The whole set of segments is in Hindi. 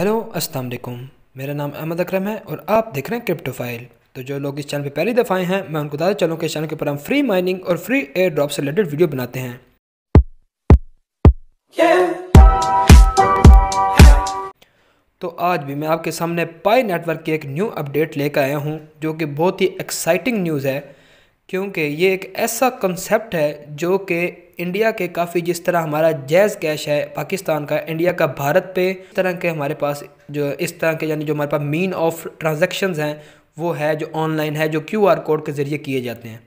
हेलो अस्सलाम वालेकुम मेरा नाम अहमद अकरम है और आप देख रहे हैं क्रिप्टो फाइल तो जो लोग इस चैनल पे पहली दफ़ा आए हैं मैं उनको बताता चलूँ कि इस चैनल के ऊपर हम फ्री माइनिंग और फ्री एयर ड्रॉप से रिलेटेड वीडियो बनाते हैं तो आज भी मैं आपके सामने पाई नेटवर्क की एक न्यू अपडेट लेकर आया हूँ जो कि बहुत ही एक्साइटिंग न्यूज़ है क्योंकि ये एक ऐसा कंसेप्ट है जो कि इंडिया के काफ़ी जिस तरह हमारा जैज़ कैश है पाकिस्तान का इंडिया का भारत पे इस तरह के हमारे पास जो इस तरह के यानी जो हमारे पास मीन ऑफ ट्रांजेक्शन हैं वो है जो ऑनलाइन है जो क्यू कोड के ज़रिए किए जाते हैं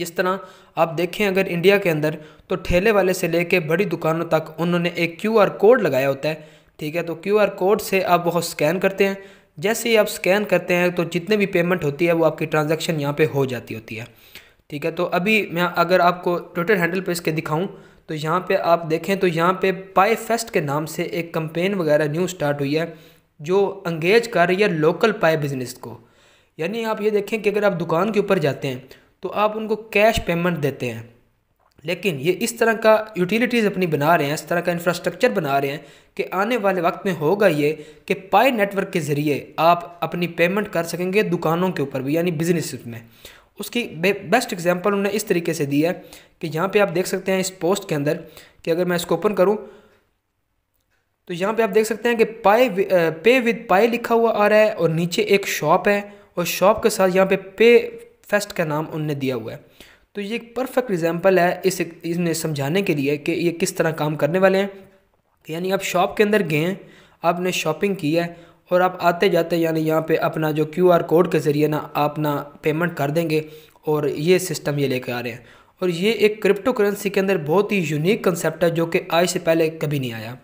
जिस तरह आप देखें अगर इंडिया के अंदर तो ठेले वाले से लेके बड़ी दुकानों तक उन्होंने एक क्यू कोड लगाया होता है ठीक है तो क्यू कोड से आप बहुत स्कैन करते हैं जैसे ही आप स्कैन करते हैं तो जितने भी पेमेंट होती है वो आपकी ट्रांजेक्शन यहाँ पे हो जाती होती है ठीक है तो अभी मैं अगर आपको ट्विटर हैंडल पर इसके दिखाऊँ तो यहाँ पर आप देखें तो यहाँ पे पाए फेस्ट के नाम से एक कंपेन वगैरह न्यू स्टार्ट हुई है जो अंगेज कर रही है लोकल पाए बिजनेस को यानी आप ये देखें कि अगर आप दुकान के ऊपर जाते हैं तो आप उनको कैश पेमेंट देते हैं लेकिन ये इस तरह का यूटिलिटीज़ अपनी बना रहे हैं इस तरह का इंफ्रास्ट्रक्चर बना रहे हैं कि आने वाले वक्त में होगा ये कि पाए नेटवर्क के ज़रिए आप अपनी पेमेंट कर सकेंगे दुकानों के ऊपर भी यानी बिजनेस में उसकी बेस्ट एग्जाम्पल उन्होंने इस तरीके से दी है कि यहाँ पे आप देख सकते हैं इस पोस्ट के अंदर कि अगर मैं इसको ओपन करूँ तो यहाँ पे आप देख सकते हैं कि पाए पे विद पाए लिखा हुआ आ रहा है और नीचे एक शॉप है और शॉप के साथ यहाँ पे पे फेस्ट का नाम उनने दिया हुआ है तो ये एक परफेक्ट एग्जाम्पल है इस इसने समझाने के लिए कि ये किस तरह काम करने वाले हैं यानी आप शॉप के अंदर गए हैं आपने शॉपिंग की है और आप आते जाते यानी यहाँ पे अपना जो क्यू आर कोड के ज़रिए ना आप ना पेमेंट कर देंगे और ये सिस्टम ये लेके आ रहे हैं और ये एक क्रिप्टो करेंसी के अंदर बहुत ही यूनिक कंसेप्ट है जो कि आज से पहले कभी नहीं आया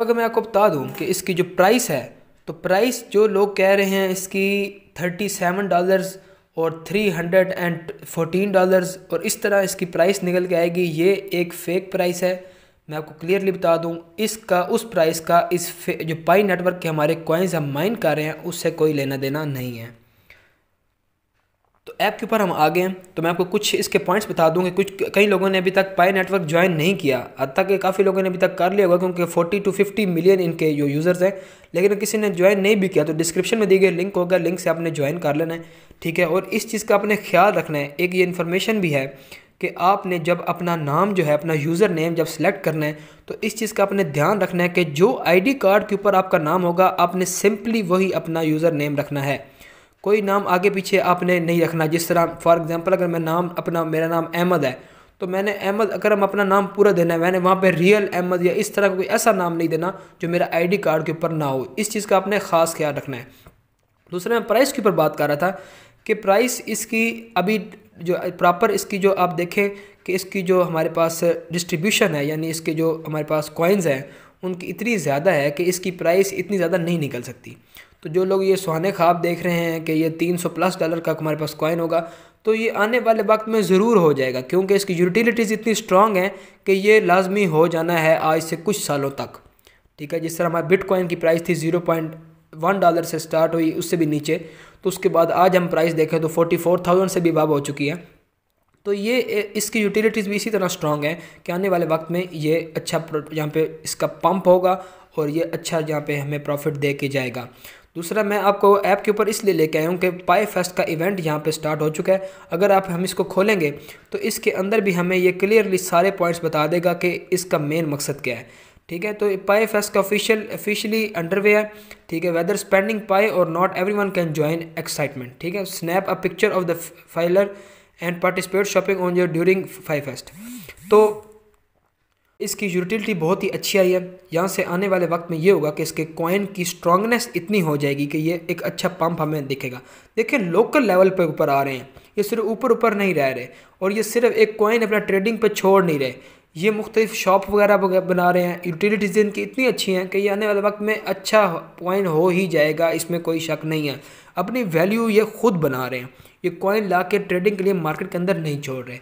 अगर मैं आपको बता दूँ कि इसकी जो प्राइस है तो प्राइस जो लोग कह रहे हैं इसकी थर्टी सेवन डॉलर्स और three hundred and fourteen dollars और इस तरह इसकी प्राइस निकल के आएगी ये एक फ़ेक प्राइस है मैं आपको क्लियरली बता दूं इसका उस प्राइस का इस जो पाई नेटवर्क के हमारे कॉइन्स हम माइन कर रहे हैं उससे कोई लेना देना नहीं है तो ऐप के ऊपर हम आ गए हैं तो मैं आपको कुछ इसके पॉइंट्स बता दूं कि कुछ कई लोगों ने अभी तक पाई नेटवर्क ज्वाइन नहीं किया हत्या कि काफ़ी लोगों ने अभी तक कर लिया होगा क्योंकि फोर्टी टू फिफ्टी मिलियन इनके जो यूज़र्स हैं लेकिन किसी ने ज्वाइन नहीं भी किया तो डिस्क्रिप्शन में दी गई लिंक होगा लिंक से आपने ज्वाइन कर लेना है ठीक है और इस चीज़ का अपने ख्याल रखना है एक ये इन्फॉर्मेशन भी है कि आपने जब अपना नाम जो है अपना यूज़र नेम जब सेलेक्ट करना है तो इस चीज़ का आपने ध्यान रखना है कि जो आईडी कार्ड के ऊपर आपका नाम होगा आपने सिंपली वही अपना यूज़र नेम रखना है कोई नाम आगे पीछे आपने नहीं रखना जिस तरह फॉर एग्ज़ाम्पल अगर मैं नाम अपना मेरा नाम अहमद है तो मैंने अहमद अगर हम अपना नाम पूरा देना है मैंने वहाँ पे रियल अहमद या इस तरह का कोई ऐसा नाम नहीं देना जो मेरा आईडी कार्ड के ऊपर ना हो इस चीज़ का आपने ख़ास ख्याल रखना है दूसरा मैं प्राइस के ऊपर बात कर रहा था कि प्राइस इसकी अभी जो प्रॉपर इसकी जो आप देखें कि इसकी जो हमारे पास डिस्ट्रीब्यूशन है यानी इसके जो हमारे पास कॉइन्स हैं उनकी इतनी ज़्यादा है कि इसकी प्राइस इतनी ज़्यादा नहीं निकल सकती तो जो लोग ये सुहाने ख्वाब देख रहे हैं कि ये 300 प्लस डॉलर का हमारे पास कॉइन होगा तो ये आने वाले वक्त में ज़रूर हो जाएगा क्योंकि इसकी यूटिलिटीज़ इतनी स्ट्रॉन्ग हैं कि ये लाजमी हो जाना है आज से कुछ सालों तक ठीक है जिस तरह हमारे बिटकॉइन की प्राइस थी ज़ीरो पॉइंट वन डॉलर से स्टार्ट हुई उससे भी नीचे तो उसके बाद आज हम प्राइस देखें तो फोर्टी फोर थाउजेंड से भी बाब हो चुकी है तो ये इसकी यूटिलिटीज़ भी इसी तरह स्ट्रॉन्ग हैं कि आने वाले वक्त में ये अच्छा यहाँ पे इसका पंप होगा और ये अच्छा यहाँ पे हमें प्रॉफिट दे के जाएगा दूसरा मैं आपको ऐप के ऊपर इसलिए लेके आया हूँ कि पाई फेस्ट का इवेंट यहाँ पे स्टार्ट हो चुका है अगर आप हम इसको खोलेंगे तो इसके अंदर भी हमें ये क्लियरली सारे पॉइंट्स बता देगा कि इसका मेन मकसद क्या है ठीक है तो पाए फेस्ट का ऑफिशियल ऑफिशियली अंडरवे है ठीक है वेदर स्पेंडिंग पाए और not every one can join excitement ठीक है snap a picture of the flyer and participate shopping on your during fi fest तो इसकी यूटिलिटी बहुत ही अच्छी आई है यहाँ से आने वाले वक्त में ये होगा कि इसके कॉइन की स्ट्रांगनेस इतनी हो जाएगी कि ये एक अच्छा पंप हमें दिखेगा देखिए लोकल लेवल पर ऊपर आ रहे हैं ये सिर्फ ऊपर ऊपर नहीं रह रहे और ये सिर्फ एक कॉइन अपना ट्रेडिंग पर छोड़ नहीं रहे ये मुख्तलिफ शॉप वगैरह बना रहे हैं यूटिलिटीज़ इनकी इतनी अच्छी हैं कि ये आने वाले वक्त में अच्छा कॉइन हो ही जाएगा इसमें कोई शक नहीं है अपनी वैल्यू ये खुद बना रहे हैं ये कॉइन ला के ट्रेडिंग के लिए मार्केट के अंदर नहीं छोड़ रहे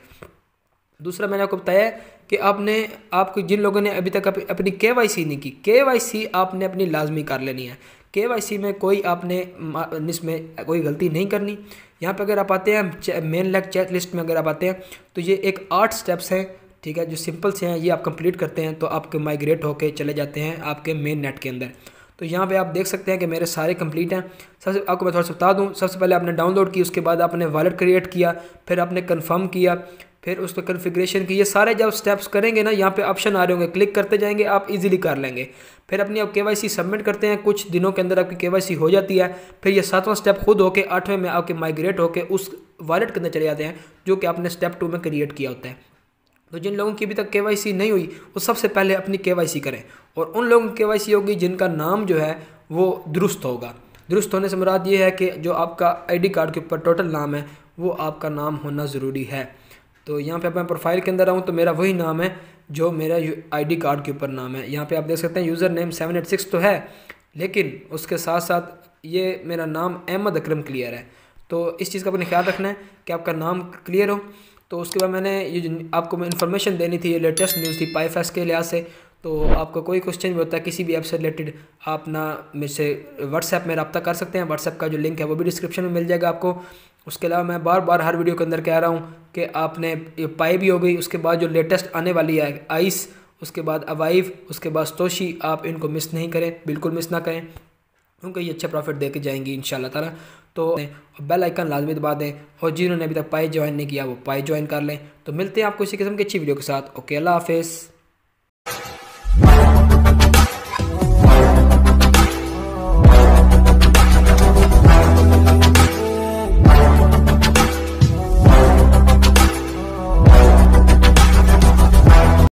दूसरा मैंने आपको बताया कि आपने आपको जिन लोगों ने अभी तक अपनी के वाई सी नहीं की के वाई सी आपने अपनी लाजमी कर लेनी है के वाई सी में कोई आपने इसमें कोई गलती नहीं करनी यहाँ पर अगर आप आते हैं मेन लैग चेक लिस्ट में अगर आप आते हैं तो ये एक आठ स्टेप्स हैं ठीक है जो सिंपल से हैं ये आप कंप्लीट करते हैं तो आपके माइग्रेट होकर चले जाते हैं आपके मेन नेट के अंदर तो यहाँ पे आप देख सकते हैं कि मेरे सारे कंप्लीट हैं सबसे आपको मैं थोड़ा सा बता दूँ सबसे पहले आपने डाउनलोड की उसके बाद आपने वॉलेट क्रिएट किया फिर आपने कन्फर्म किया फिर उसको कन्फिग्रेशन की ये सारे जब स्टेप्स करेंगे ना यहाँ पे ऑप्शन आ रहे होंगे क्लिक करते जाएंगे आप इजीली कर लेंगे फिर अपनी आप के सबमिट करते हैं कुछ दिनों के अंदर आपकी के हो जाती है फिर ये सातवां स्टेप खुद होकर आठवें में आपके माइग्रेट होकर उस वॉलेट के अंदर चले जाते हैं जो कि आपने स्टेप टू में क्रिएट किया होता है तो जिन लोगों की अभी तक के नहीं हुई वो सबसे पहले अपनी के करें और उन लोगों की के होगी जिनका नाम जो है वो दुरुस्त होगा दुरुस्त होने से मुराद ये है कि जो आपका आईडी कार्ड के ऊपर टोटल नाम है वो आपका नाम होना ज़रूरी है तो यहाँ पे मैं प्रोफाइल के अंदर आऊँ तो मेरा वही नाम है जो मेरा आईडी कार्ड के ऊपर नाम है यहाँ पे आप देख सकते हैं user name seven eight six तो है लेकिन उसके साथ साथ ये मेरा नाम अहमद अक्रम क्लियर है तो इस चीज़ का अपने ख्याल रखना है कि आपका नाम क्लियर हो तो उसके बाद मैंने ये आपको इन्फॉर्मेशन देनी थी ये लेटेस्ट न्यूज़ थी पाईफेस के लिहाज से तो आपका कोई क्वेश्चन भी होता है किसी भी ऐप से रिलेटेड आप ना मेरे से व्हाट्सएप में रब्ता कर सकते हैं व्हाट्सएप का जो लिंक है वो भी डिस्क्रिप्शन में मिल जाएगा आपको उसके अलावा मैं बार बार हर वीडियो के अंदर कह रहा हूँ कि आपने ये पाई भी हो गई उसके बाद जो लेटेस्ट आने वाली है आइस उसके बाद अवाइव उसके बाद तोशी आप इनको मिस नहीं करें बिल्कुल मिस ना करें उनको ये अच्छा प्रॉफिट दे के जाएंगी इन तला तो बेल आइकन लाजमी दबा दें और जिन्होंने अभी तक पाई ज्वाइन नहीं किया वो पाई ज्वाइन कर लें तो मिलते हैं आपको इसी किस्म की अच्छी वीडियो के साथ ओके अल्लाह हाफिज़